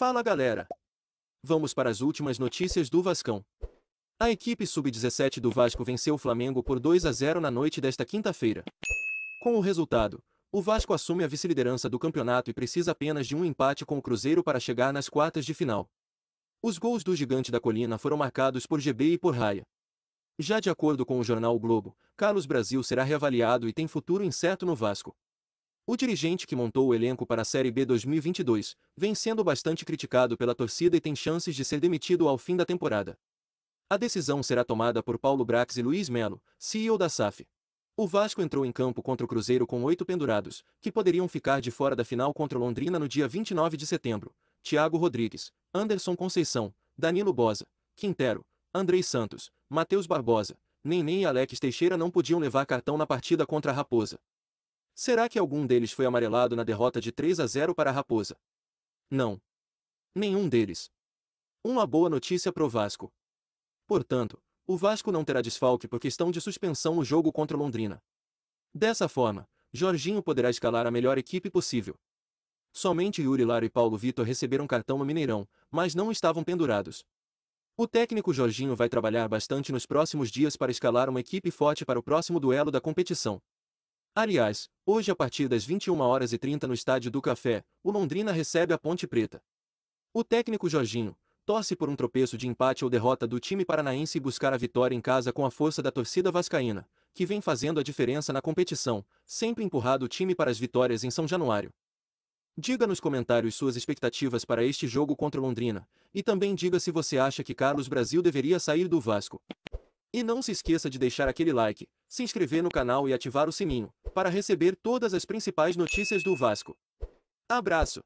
Fala galera! Vamos para as últimas notícias do Vascão. A equipe sub-17 do Vasco venceu o Flamengo por 2 a 0 na noite desta quinta-feira. Com o resultado, o Vasco assume a vice-liderança do campeonato e precisa apenas de um empate com o Cruzeiro para chegar nas quartas de final. Os gols do Gigante da Colina foram marcados por GB e por Raia. Já de acordo com o jornal o Globo, Carlos Brasil será reavaliado e tem futuro incerto no Vasco. O dirigente que montou o elenco para a Série B 2022 vem sendo bastante criticado pela torcida e tem chances de ser demitido ao fim da temporada. A decisão será tomada por Paulo Brax e Luiz Melo, CEO da SAF. O Vasco entrou em campo contra o Cruzeiro com oito pendurados, que poderiam ficar de fora da final contra o Londrina no dia 29 de setembro. Thiago Rodrigues, Anderson Conceição, Danilo Bosa, Quintero, Andrei Santos, Matheus Barbosa, Neném e Alex Teixeira não podiam levar cartão na partida contra a Raposa. Será que algum deles foi amarelado na derrota de 3 a 0 para a Raposa? Não. Nenhum deles. Uma boa notícia pro Vasco. Portanto, o Vasco não terá desfalque por questão de suspensão o jogo contra Londrina. Dessa forma, Jorginho poderá escalar a melhor equipe possível. Somente Yuri Laro e Paulo Vitor receberam cartão no Mineirão, mas não estavam pendurados. O técnico Jorginho vai trabalhar bastante nos próximos dias para escalar uma equipe forte para o próximo duelo da competição. Aliás, hoje a partir das 21 horas e 30 no Estádio do Café, o Londrina recebe a Ponte Preta. O técnico Jorginho torce por um tropeço de empate ou derrota do time paranaense e buscar a vitória em casa com a força da torcida vascaína, que vem fazendo a diferença na competição, sempre empurrado o time para as vitórias em São Januário. Diga nos comentários suas expectativas para este jogo contra Londrina, e também diga se você acha que Carlos Brasil deveria sair do Vasco. E não se esqueça de deixar aquele like, se inscrever no canal e ativar o sininho, para receber todas as principais notícias do Vasco. Abraço!